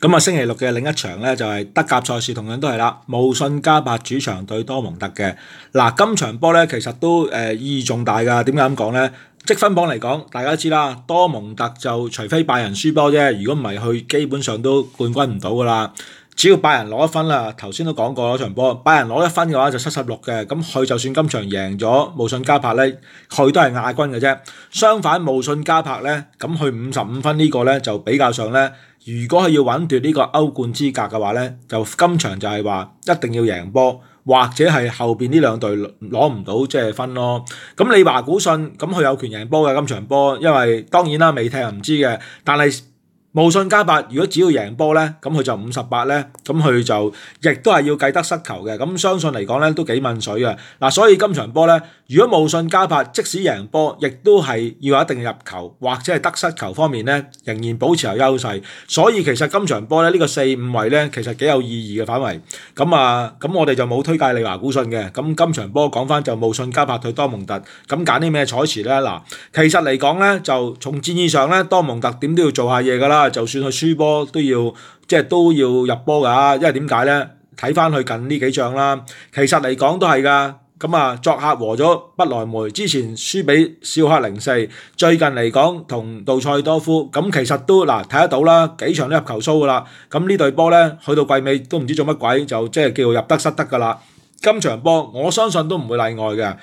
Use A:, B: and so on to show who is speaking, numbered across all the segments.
A: 咁啊，星期六嘅另一場咧就係德甲賽事，同樣都係啦，慕信加柏主場對多蒙特嘅。嗱，今場波咧其實都誒意義重大㗎。點解咁講咧？積分榜嚟講，大家知啦，多蒙特就除非拜仁輸波啫，如果唔係，佢基本上都冠軍唔到㗎啦。只要拜仁攞一分啦，頭先都講過嗰場波。拜仁攞一分嘅話就七十六嘅，咁佢就算今場贏咗，無信加柏咧，佢都係亞軍嘅啫。相反，無信加柏咧，咁佢五十五分呢個咧就比較上咧，如果佢要穩奪呢個歐冠資格嘅話咧，就今場就係話一定要贏波，或者係後面呢兩隊攞唔到即係分咯。咁你話估信咁佢有權贏波嘅今場波，因為當然啦，美踢又唔知嘅，但係。无信加八，如果只要赢波咧，咁佢就五十八咧，咁佢就亦都系要计得失球嘅，咁相信嚟讲咧都几问水嘅。嗱，所以今场波咧，如果无信加八，即使赢波，亦都系要有一定入球或者系得失球方面咧，仍然保持有优势。所以其实今场波咧呢个四五位咧，其实几有意义嘅范围。咁啊，咁我哋就冇推介利华股信嘅。咁今场波讲翻就无信加八对多蒙特，咁拣啲咩彩池咧？嗱，其实嚟讲咧就从战意上咧，多蒙特点都要做下嘢噶啦。啊！就算佢输波都要，即系都要入波噶，因为点解咧？睇翻佢近呢几仗啦，其实嚟讲都系噶。咁啊，作客和咗不来梅，之前输俾少克零四，最近嚟讲同杜塞多夫，咁其实都嗱睇得到啦，几场都入球数噶啦。咁呢队波咧，去到季尾都唔知做乜鬼，就即系叫入得失得噶啦。今场波我相信都唔会例外嘅。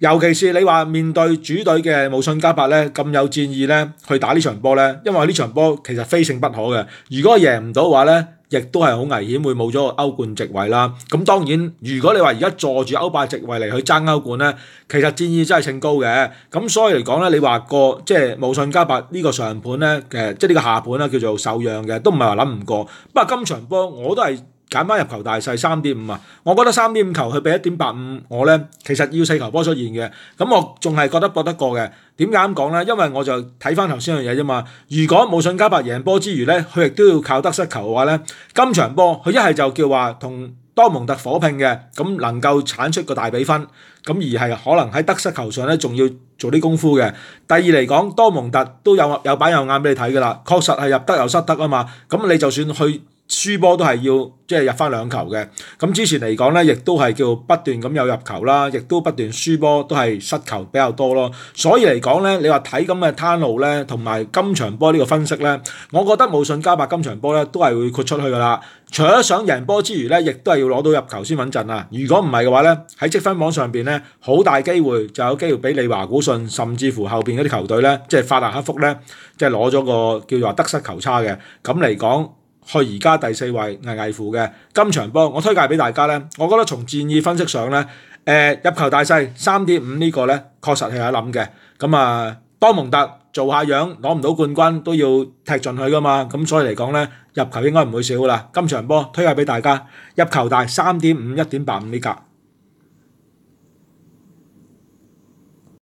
A: 尤其是你話面對主隊嘅武信加白咧，咁有戰意咧去打呢場波咧，因為呢場波其實非勝不可嘅。如果贏唔到話咧，亦都係好危險，會冇咗歐冠席位啦。咁當然，如果你話而家坐住歐霸席位嚟去爭歐冠咧，其實戰意真係勝高嘅。咁所以嚟講咧，你話個即係武信加白呢個上盤咧，誒即係呢個下盤啦，叫做受讓嘅，都唔係話諗唔過。不過今場波我都係。揀翻入球大細三點五啊！我覺得三點五球佢俾一點八五，我咧其實要四球波出現嘅，咁我仲係覺得博得過嘅。點解咁講咧？因為我就睇翻頭先樣嘢啫嘛。如果武信加白贏波之餘咧，佢亦都要靠得失球嘅話咧，今場波佢一係就叫話同多蒙特火拼嘅，咁能夠產出個大比分，咁而係可能喺得失球上咧仲要做啲功夫嘅。第二嚟講，多蒙特都有有板有眼俾你睇噶啦，確實係入得又失得啊嘛。咁你就算去。輸波都係要即系入翻兩球嘅，咁之前嚟講咧，亦都係叫不斷咁有入球啦，亦都不斷輸波都係失球比較多咯。所以嚟講咧，你話睇咁嘅攤路咧，同埋今場波呢個分析咧，我覺得武信加白今場波咧都係會豁出去噶啦。除咗想贏波之餘咧，亦都係要攞到入球先穩陣啊！如果唔係嘅話咧，喺積分榜上边咧，好大機會就有機會俾利華古信，甚至乎後边嗰啲球隊咧，即係法兰克福咧，即係攞咗個叫做话得失球差嘅，咁嚟講。去而家第四位危危乎嘅今场波，我推介俾大家咧。我覺得從战意分析上咧，誒入球大细三點五呢個咧，確實係有諗嘅。咁啊，多蒙特做下樣，攞唔到冠軍都要踢進去噶嘛。咁所以嚟講咧，入球應該唔會少啦。今場波推介俾大家，入球大三點五一點八五呢格。